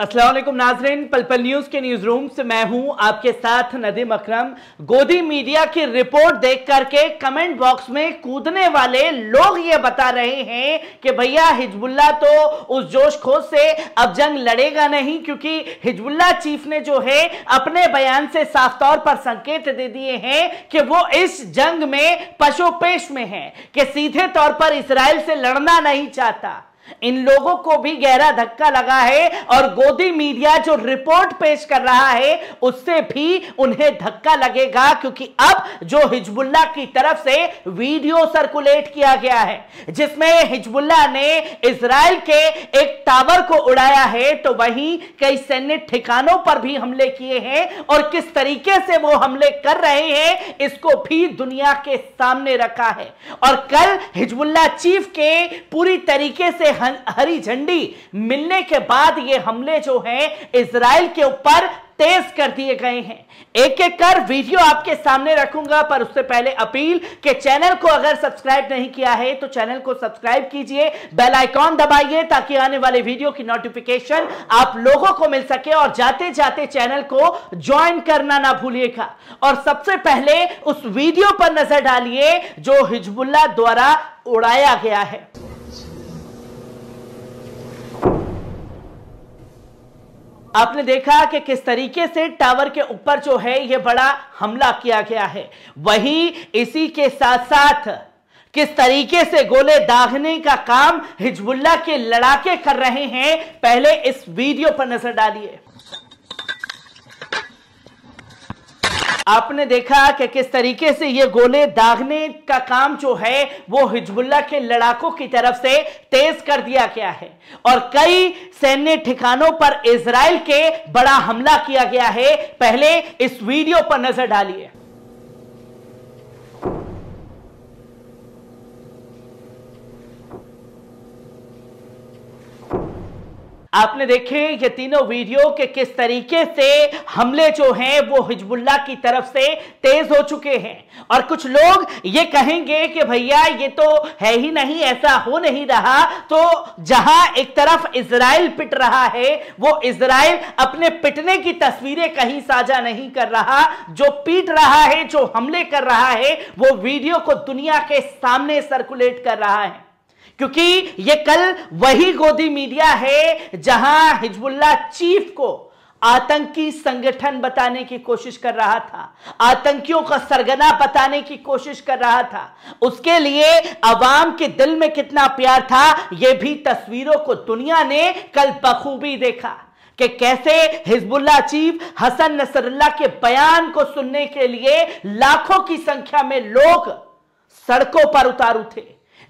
Aslam Nazreen Palpal news के news room से मैं हूं आपके साथ नदीम अकरम गोदी मीडिया की रिपोर्ट देख करके कमेंट बॉक्स में कूदने वाले लोग ये बता रहे हैं कि भैया हिजबुल्ला तो उस जोश खोज से अब जंग लड़ेगा नहीं क्योंकि हिजबुल्ला चीफ ने जो है अपने बयान से साफ तौर पर संकेत दे दिए हैं कि वो इस जंग में पशोपेश में है कि सीधे तौर पर इसराइल से लड़ना नहीं चाहता इन लोगों को भी गहरा धक्का लगा है और गोदी मीडिया जो रिपोर्ट पेश कर रहा है उससे भी उन्हें धक्का लगेगा क्योंकि अब जो हिजबुल्ला की तरफ से वीडियो सर्कुलेट किया गया है जिसमें हिजबुल्ला ने इसराइल के एक टावर को उड़ाया है तो वहीं कई सैन्य ठिकानों पर भी हमले किए हैं और किस तरीके से वो हमले कर रहे हैं इसको भी दुनिया के सामने रखा है और कल हिजबुल्ला चीफ के पूरी तरीके से हरी झंडी मिलने के बाद ये हमले जो है इसराइल के ऊपर तेज कर दिए गए हैं एक एक कर वीडियो आपके सामने रखूंगा पर उससे पहले अपील कि चैनल को अगर सब्सक्राइब नहीं किया है तो चैनल को सब्सक्राइब कीजिए बेल आइकॉन दबाइए ताकि आने वाले वीडियो की नोटिफिकेशन आप लोगों को मिल सके और जाते जाते चैनल को ज्वाइन करना ना भूलिएगा और सबसे पहले उस वीडियो पर नजर डालिए जो हिजबुल्ला द्वारा उड़ाया गया है आपने देखा कि किस तरीके से टावर के ऊपर जो है यह बड़ा हमला किया गया है वही इसी के साथ साथ किस तरीके से गोले दागने का काम हिजबुल्ला के लड़ाके कर रहे हैं पहले इस वीडियो पर नजर डालिए आपने देखा कि किस तरीके से ये गोले दागने का काम जो है वो हिजबुल्ला के लड़ाकों की तरफ से तेज कर दिया गया है और कई सैन्य ठिकानों पर इसराइल के बड़ा हमला किया गया है पहले इस वीडियो पर नजर डालिए आपने देखे ये तीनों वीडियो के किस तरीके से हमले जो हैं वो हिजबुल्ला की तरफ से तेज हो चुके हैं और कुछ लोग ये कहेंगे कि भैया ये तो है ही नहीं ऐसा हो नहीं रहा तो जहां एक तरफ इसराइल पिट रहा है वो इसराइल अपने पिटने की तस्वीरें कहीं साझा नहीं कर रहा जो पीट रहा है जो हमले कर रहा है वो वीडियो को दुनिया के सामने सर्कुलेट कर रहा है क्योंकि ये कल वही गोदी मीडिया है जहां हिजबुल्ला चीफ को आतंकी संगठन बताने की कोशिश कर रहा था आतंकियों का सरगना बताने की कोशिश कर रहा था उसके लिए अवाम के दिल में कितना प्यार था यह भी तस्वीरों को दुनिया ने कल बखूबी देखा कि कैसे हिजबुल्ला चीफ हसन नसरुल्ला के बयान को सुनने के लिए लाखों की संख्या में लोग सड़कों पर उतारू थे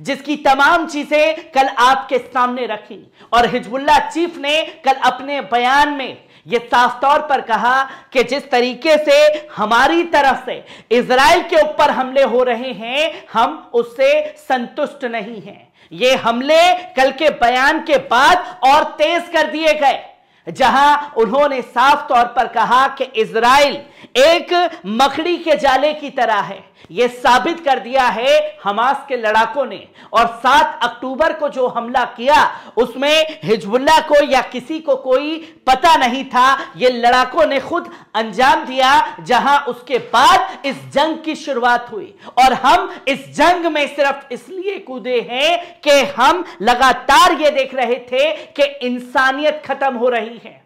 जिसकी तमाम चीजें कल आपके सामने रखी और हिजबुल्ला चीफ ने कल अपने बयान में यह साफ तौर पर कहा कि जिस तरीके से हमारी तरफ से इसराइल के ऊपर हमले हो रहे हैं हम उससे संतुष्ट नहीं हैं ये हमले कल के बयान के बाद और तेज कर दिए गए जहां उन्होंने साफ तौर पर कहा कि इसराइल एक मकड़ी के जाले की तरह है यह साबित कर दिया है हमास के लड़ाकों ने और 7 अक्टूबर को जो हमला किया उसमें हिजबुल्ला को या किसी को कोई पता नहीं था यह लड़ाकों ने खुद अंजाम दिया जहां उसके बाद इस जंग की शुरुआत हुई और हम इस जंग में सिर्फ इसलिए कूदे हैं कि हम लगातार ये देख रहे थे कि इंसानियत खत्म हो रही है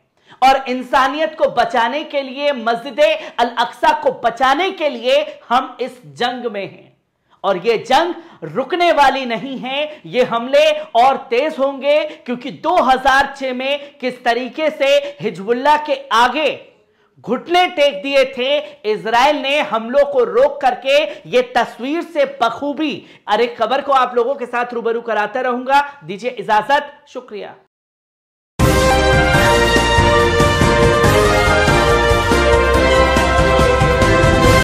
और इंसानियत को बचाने के लिए मस्जिद अल अक्सा को बचाने के लिए हम इस जंग में हैं और ये जंग रुकने वाली नहीं है ये हमले और तेज होंगे क्योंकि 2006 में किस तरीके से हिजबुल्ला के आगे घुटने टेक दिए थे इसराइल ने हमलों को रोक करके ये तस्वीर से बखूबी अरे खबर को आप लोगों के साथ रूबरू कराता रहूंगा दीजिए इजाजत शुक्रिया